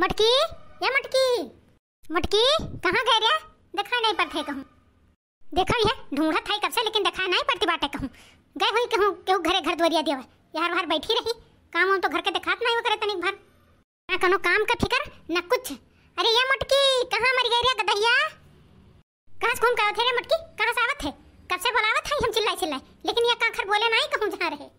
मटकी ये मटकी मटकी कहाँ गए रे देखा नहीं पड़ते कहूँ देखा ये ढूंढा था कब से लेकिन देखा नहीं पड़ती बाटे कहूँ गए हुई कहूँ क्यों घरे घर दुआरिया दे यार बाहर बैठी रही काम हो तो घर के देखात नहीं वो करे तनिक भर ना कहो काम का फिकर ना कुछ अरे ये मटकी कहाँ मर गए रे गदहिया कहाँ से घूम कर थे रे मटकी कहाँ से आवत है कब से बुलावत था हम चिल्लाए चिल्लाए लेकिन ये कहाँ घर बोले नहीं कहूँ जा रहे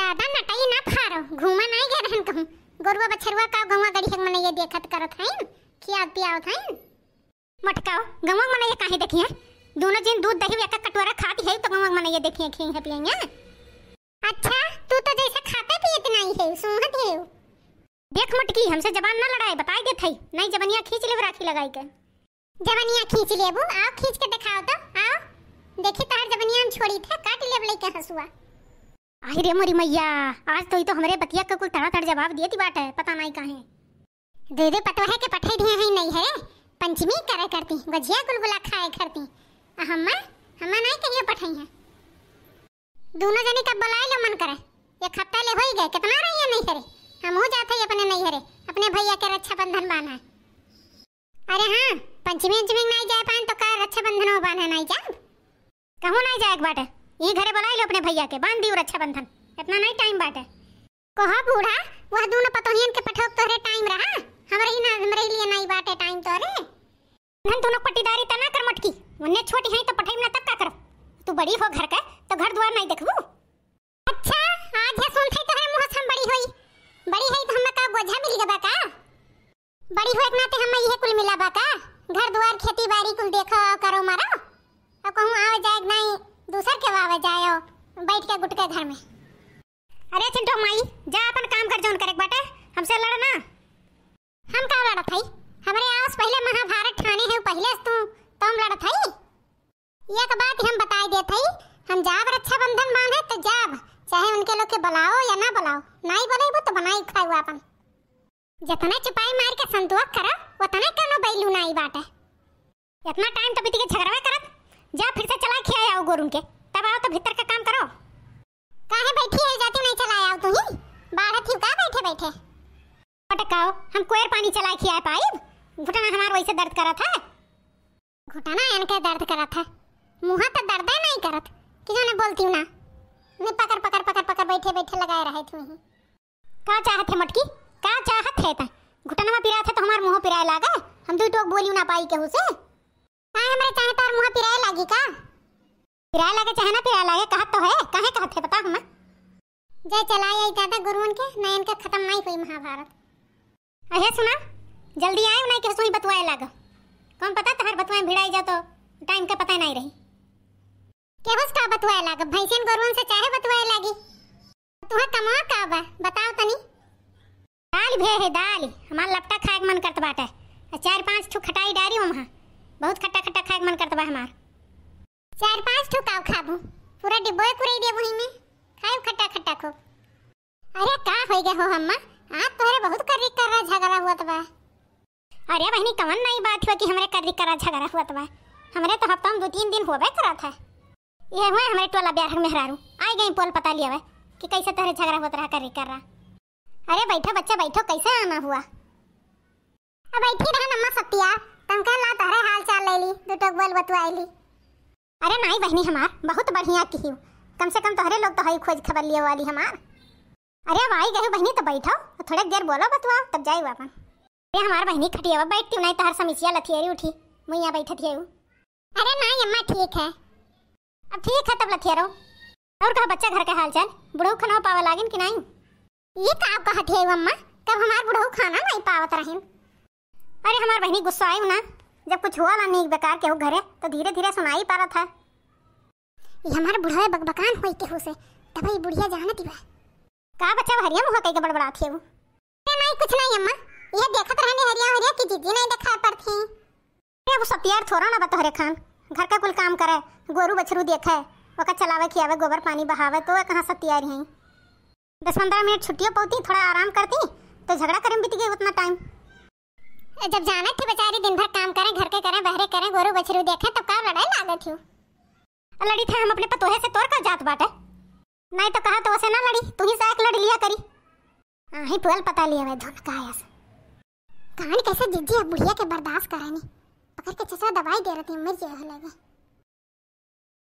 ज्यादा नटाई ना फारो घूमा नहीं गए रहन कहूँ गोरुआ बछरुआ का गवा गड़ी हक मने ये देखत करत हईन खियात पियावत हईन मटकाओ गवा मने ये काहे देखिए दोनों जिन दूध दही एक कटोरा खाती है तो गवा मने ये देखिए खे है पियेंगे अच्छा तू तो जैसे खाते पिए इतना ही है सुहत है देख मटकी हमसे जवान ना लड़ाए बताई दे थई नहीं जवनिया खींच ले राखी लगाई के जवनिया खींच लेबू आओ खींच के दिखाओ तो आओ देखी तहर जवनिया हम छोड़ी थे काट लेब लेके हसुआ आई रे मोरी मैया आज तो ही तो हमारे बतिया का कुल तड़ा तड़ जवाब दिए थी बात है पता नहीं है दे दे पतो है के पठाई दिए ही नहीं है पंचमी करे करती गजिया गुलगुला खाए करती हम्मा हम्मा नहीं कहिए पठाई है दोनों जने कब बुलाए लो मन करे एक हफ्ता ले होई गए कितना रही है नहीं हरे हम हो जाते हैं अपने नहीं हरे अपने भैया के रक्षा बंधन बांधा अरे हाँ पंचमी उंचमी नहीं जाए पान तो का रक्षा बंधन बांधा नहीं जा कहूँ नहीं जाए एक बार ये घरे बुला लो अपने भैया के बांध दी दियो अच्छा बंधन इतना नहीं टाइम बाटे कोहा बूढ़ा वह दोनों पतोहियन के पठोक तोरे टाइम रहा हमरे ना हमरे लिए नहीं बाटे टाइम तोरे बंधन दोनों पट्टीदारी त ना कर मटकी उन्ने छोटी है तो पठाई ना तब का कर तू बड़ी हो घर का तो घर द्वार नहीं देखबू अच्छा आज है सुन थई तोरे मुंह सम बड़ी होई बड़ी है तो हम का बोझा मिल गबा का बड़ी हो इतना ते हम ये कुल मिला बा का घर द्वार खेती बाड़ी कुल देखो करो मारो अब कहूं आ जाए नहीं दूसर के वावे जायो बैठ के गुटके घर में अरे चिंटो माई जा अपन काम कर जोन करे बटे हमसे लड़ना हम का लड़ा हई हमरे आस पहले महाभारत ठाने है पहले तू तो तुम लड़त हई एक बात हम बता दे हई हम जाब रक्षाबंधन बांधे तो जाब चाहे उनके लोग के बुलाओ या ना बुलाओ नाई बुलाइबो तो बनाई खाइबो अपन जतना चुपाई मार के संतुआ करो उतना कनो बैलू नाई बाटे इतना टाइम तो बीती के झगड़वे करत जा फिर से चला के आओ गोरू के तब आओ तो भीतर का काम करो काहे बैठी है जाती नहीं चला आओ तू ही बाहर थी का बैठे बैठे पटकाओ हम कोयर पानी चला के आए पाई घुटना हमार वैसे दर्द करत है घुटना एन के दर्द करत है मुंह तो दर्द है नहीं करत कि जाने बोलती हूं ना मैं पकड़ पकड़ पकड़ पकड़ बैठे बैठे लगाए रहे थे वहीं का चाहत है मटकी का चाहत है ता घुटना में पिरा था तो हमार मुंह पिराए लागा हम दू टोक बोलियो ना पाई के से काहे हाँ, हमरे चाहे तोर मुंह पिराए लागी का पिराए लागे चाहे ना पिराए लागे कहत तो है कहे कहत है बता हमें जय चला आई दादा गुरुन के नयन का खत्म नहीं हुई महाभारत अहे सुना जल्दी आए उन्हें के सुई बतवाए लाग कौन पता तहर तो बतवाए भिड़ाई जा तो टाइम का पता नहीं रही के केहस का बतवाए लाग भैंसन गुरुन से चाहे बतवाए लागी तुह कमा का बा बताओ तनी दाल भे है दाल हमार लपटा खाए मन करत बाटे चार पांच ठो खटाई डारी वहां बहुत खट्टा खट्टा खाए मन करता बा हमार चार पांच ठो काव खाबू पूरा डिब्बो कुरे दे ही में खाए खट्टा खट्टा को अरे का हो गए हो हम्मा आज तोरे बहुत कररी कर रहा झगड़ा हुआ तबा अरे बहनी कवन नई बात हो कि हमरे कर रहा झगड़ा हुआ तबा हमरे तो हफ्ता में दो तीन दिन होबे करा था ये हुआ हमारे टोला बिहार में हरारू आई गई पोल पता लिया हुआ कि कैसे तरह झगड़ा होत रहा कर कर रहा अरे बैठो बच्चा बैठो कैसे आना हुआ अब बैठी रहन अम्मा सत्या तुमका ला तहरे हाल चाल लैली दू टोक बोल बतवाईली अरे नाई बहनी हमार बहुत बढ़िया की कम से कम तोहरे लोग तो हई खोज खबर लिए वाली हमार अरे अब आई गए बहनी तो बैठो थोड़े देर बोलो बतवा तब जाई अपन अरे हमार बहनी खटिया बैठती नहीं तो हर समस्या लथियरी उठी मुई यहाँ बैठती है अरे नाई अम्मा ठीक है अब ठीक है तब लथियरो और कहा बच्चा घर का हाल चाल बुढ़ऊ खाना पावा लागिन कि नहीं ये का कहत है अम्मा कब हमार बुढ़ऊ खाना नहीं पावत रहिन अरे हमार बहनी गुस्सा आई ना जब कुछ हुआ नहीं बेकार के हो घरे तो धीरे धीरे सुना ही पा रहा था हमार बुढ़ावे बकबकान होई के हो तब ये बुढ़िया जानत बा का बच्चा हरिया मुह कई के बड़बड़ा थे वो अरे नहीं कुछ नहीं अम्मा ये देखत रहने हरिया हरिया की दीदी नहीं देखा पर थी अरे वो सतियार थोड़ा ना बता हरे खान घर का कुल काम करे गोरू बछरू देखे है ओका चलावे खियावे गोबर पानी बहावे तो कहाँ सतियार हैं दस पंद्रह मिनट छुट्टियों पौती थोड़ा आराम करती तो झगड़ा करे बीत गई उतना टाइम जब जानत थी बेचारी दिन भर काम करे घर के करे बहरे करे गोरू बछरू देखे तो का लड़ाई लागे थी लड़ी थे हम अपने पतोहे से तोड़ कर जात बाटे नहीं तो कहा तो वैसे ना लड़ी तू ही साथ लड़ लिया करी हाँ ही पुअल पता लिया वे धुन का आया कहानी कैसे जिज्जी अब बुढ़िया के बर्दाश्त करे पकड़ के चचा दवाई दे रही थी मर जाए लगे